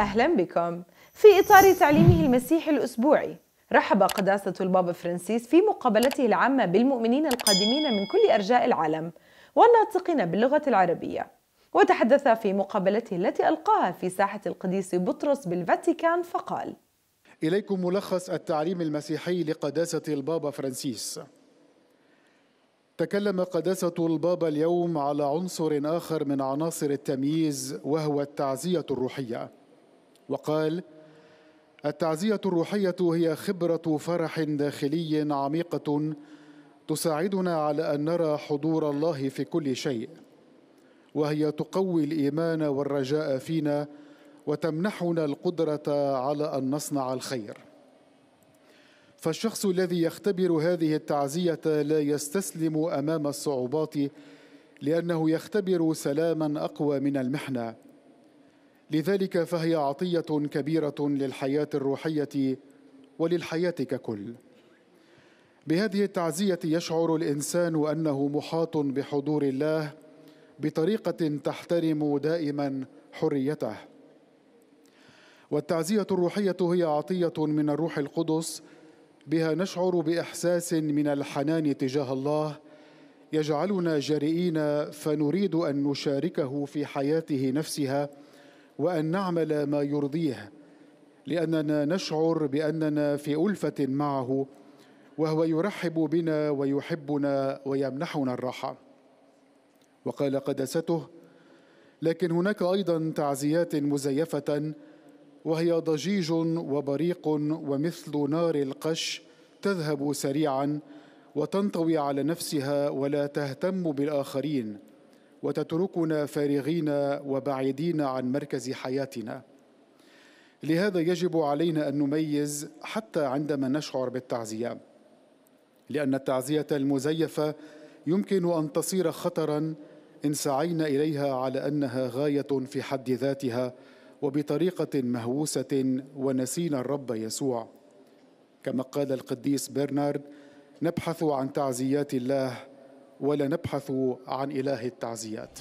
أهلا بكم في إطار تعليمه المسيحي الأسبوعي رحب قداسة البابا فرانسيس في مقابلته العامة بالمؤمنين القادمين من كل أرجاء العالم والناطقين باللغة العربية وتحدث في مقابلته التي ألقاها في ساحة القديس بطرس بالفاتيكان فقال إليكم ملخص التعليم المسيحي لقداسة البابا فرانسيس تكلم قداسة البابا اليوم على عنصر آخر من عناصر التمييز وهو التعزية الروحية وقال التعزيه الروحيه هي خبره فرح داخلي عميقه تساعدنا على ان نرى حضور الله في كل شيء وهي تقوي الايمان والرجاء فينا وتمنحنا القدره على ان نصنع الخير فالشخص الذي يختبر هذه التعزيه لا يستسلم امام الصعوبات لانه يختبر سلاما اقوى من المحنه لذلك فهي عطية كبيرة للحياة الروحية وللحياة ككل. بهذه التعزية يشعر الإنسان أنه محاط بحضور الله بطريقة تحترم دائما حريته. والتعزية الروحية هي عطية من الروح القدس بها نشعر بإحساس من الحنان تجاه الله يجعلنا جريئين فنريد أن نشاركه في حياته نفسها وأن نعمل ما يرضيه لأننا نشعر بأننا في ألفة معه وهو يرحب بنا ويحبنا ويمنحنا الراحة وقال قدسته لكن هناك أيضا تعزيات مزيفة وهي ضجيج وبريق ومثل نار القش تذهب سريعا وتنطوي على نفسها ولا تهتم بالآخرين وتتركنا فارغين وبعيدين عن مركز حياتنا لهذا يجب علينا ان نميز حتى عندما نشعر بالتعزيه لان التعزيه المزيفه يمكن ان تصير خطرا ان سعينا اليها على انها غايه في حد ذاتها وبطريقه مهووسه ونسينا الرب يسوع كما قال القديس برنارد نبحث عن تعزيات الله ولا نبحث عن إله التعزيات